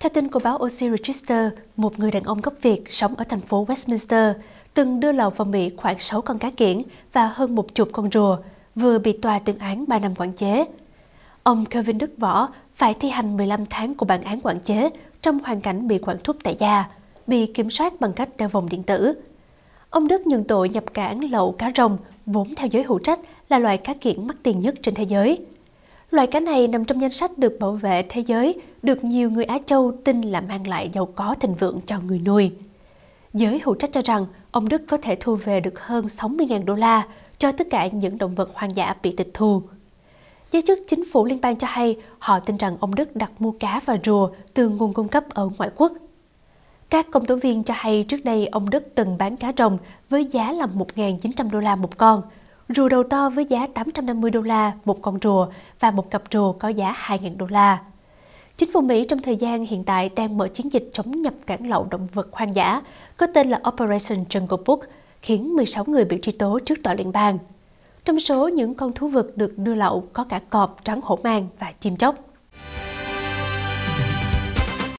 Theo tin của báo OC Register, một người đàn ông gốc Việt sống ở thành phố Westminster từng đưa lậu vào Mỹ khoảng 6 con cá kiển và hơn một chục con rùa, vừa bị tòa tuyên án 3 năm quản chế. Ông Kevin Đức Võ phải thi hành 15 tháng của bản án quản chế trong hoàn cảnh bị quản thúc tại gia, bị kiểm soát bằng cách đeo vòng điện tử. Ông Đức nhận tội nhập cảng lậu cá rồng, vốn theo giới hữu trách là loài cá kiển mắc tiền nhất trên thế giới. Loài cá này nằm trong danh sách được bảo vệ thế giới, được nhiều người Á Châu tin là mang lại giàu có thịnh vượng cho người nuôi. Giới hữu trách cho rằng ông Đức có thể thu về được hơn 60.000 đô la cho tất cả những động vật hoang dã bị tịch thu. Giới chức chính phủ liên bang cho hay họ tin rằng ông Đức đặt mua cá và rùa từ nguồn cung cấp ở ngoại quốc. Các công tố viên cho hay trước đây ông Đức từng bán cá rồng với giá là 1.900 đô la một con – Rùa đầu to với giá 850 đô la một con rùa và một cặp rùa có giá 2.000 đô la. Chính phủ Mỹ trong thời gian hiện tại đang mở chiến dịch chống nhập cảng lậu động vật hoang dã có tên là Operation Jungle Book, khiến 16 người bị truy tố trước tòa liên bang. Trong số những con thú vật được đưa lậu có cả cọp, trắng hổ mang và chim chóc.